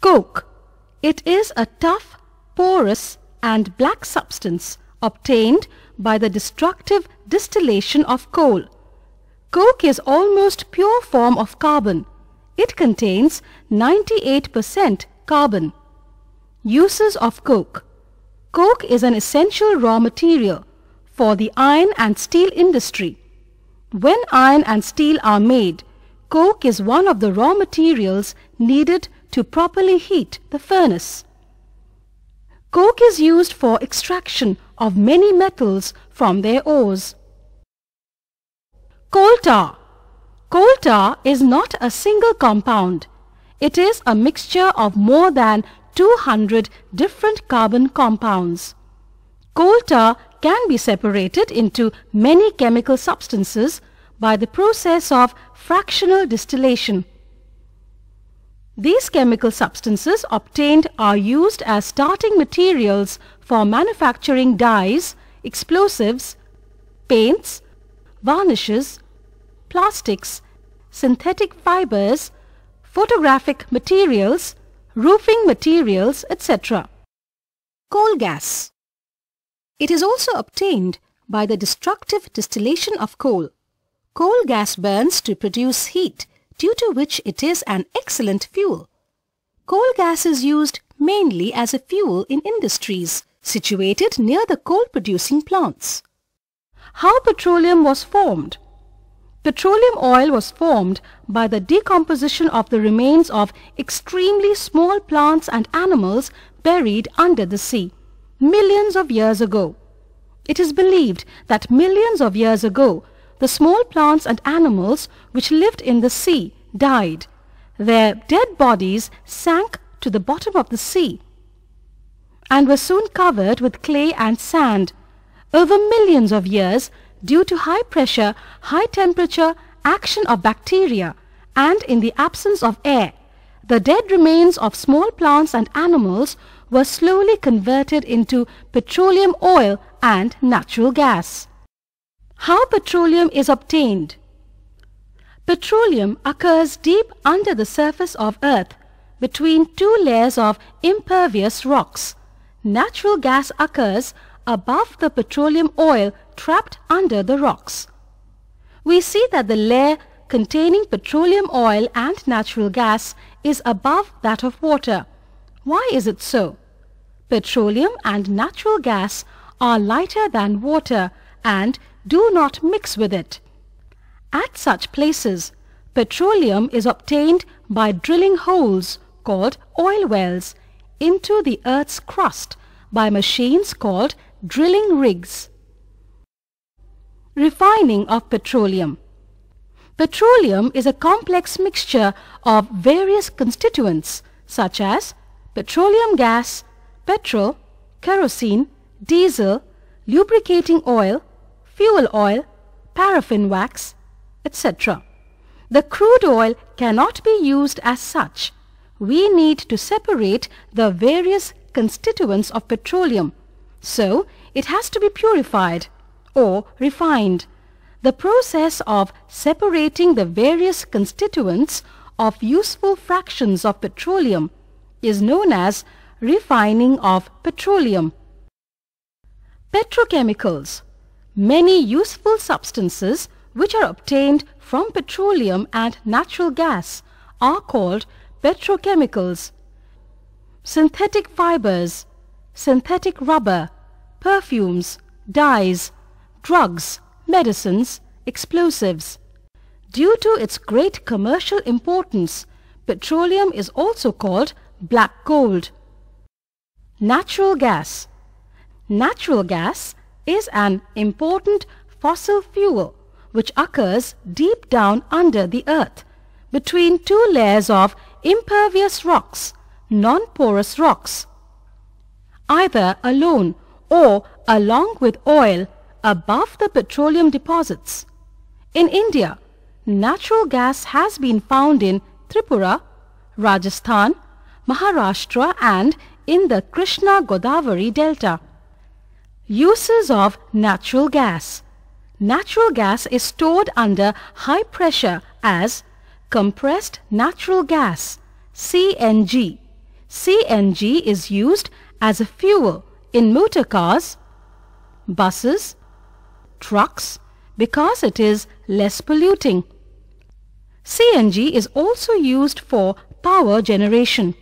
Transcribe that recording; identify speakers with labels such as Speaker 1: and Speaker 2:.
Speaker 1: Coke. It is a tough, porous and black substance obtained by the destructive distillation of coal. Coke is almost pure form of carbon. It contains 98% carbon. Uses of coke. Coke is an essential raw material for the iron and steel industry. When iron and steel are made, coke is one of the raw materials needed to properly heat the furnace. Coke is used for extraction of many metals from their ores. Coal tar Coal tar is not a single compound. It is a mixture of more than 200 different carbon compounds. Coal tar can be separated into many chemical substances by the process of fractional distillation. These chemical substances obtained are used as starting materials for manufacturing dyes, explosives, paints, varnishes, plastics, synthetic fibers, photographic materials, roofing materials, etc. Coal gas. It is also obtained by the destructive distillation of coal. Coal gas burns to produce heat due to which it is an excellent fuel. Coal gas is used mainly as a fuel in industries situated near the coal-producing plants. How petroleum was formed? Petroleum oil was formed by the decomposition of the remains of extremely small plants and animals buried under the sea millions of years ago. It is believed that millions of years ago, the small plants and animals which lived in the sea died. Their dead bodies sank to the bottom of the sea and were soon covered with clay and sand over millions of years due to high pressure, high temperature, action of bacteria and in the absence of air. The dead remains of small plants and animals were slowly converted into petroleum oil and natural gas. How petroleum is obtained? Petroleum occurs deep under the surface of earth between two layers of impervious rocks. Natural gas occurs above the petroleum oil trapped under the rocks. We see that the layer containing petroleum oil and natural gas is above that of water. Why is it so? Petroleum and natural gas are lighter than water and do not mix with it. At such places, petroleum is obtained by drilling holes called oil wells into the earth's crust by machines called drilling rigs. Refining of petroleum Petroleum is a complex mixture of various constituents such as petroleum gas, petrol, kerosene, diesel, lubricating oil, fuel oil, paraffin wax, etc. The crude oil cannot be used as such. We need to separate the various constituents of petroleum. So, it has to be purified or refined. The process of separating the various constituents of useful fractions of petroleum is known as refining of petroleum. Petrochemicals many useful substances which are obtained from petroleum and natural gas are called petrochemicals. Synthetic fibers, synthetic rubber, perfumes, dyes, drugs, medicines, explosives. Due to its great commercial importance, petroleum is also called black gold. Natural gas Natural gas is an important fossil fuel which occurs deep down under the earth between two layers of impervious rocks, non-porous rocks. Either alone or along with oil above the petroleum deposits. In India, natural gas has been found in Tripura, Rajasthan, Maharashtra and in the Krishna Godavari Delta. Uses of natural gas. Natural gas is stored under high pressure as compressed natural gas CNG. CNG is used as a fuel in motor cars, buses, trucks because it is less polluting. CNG is also used for power generation.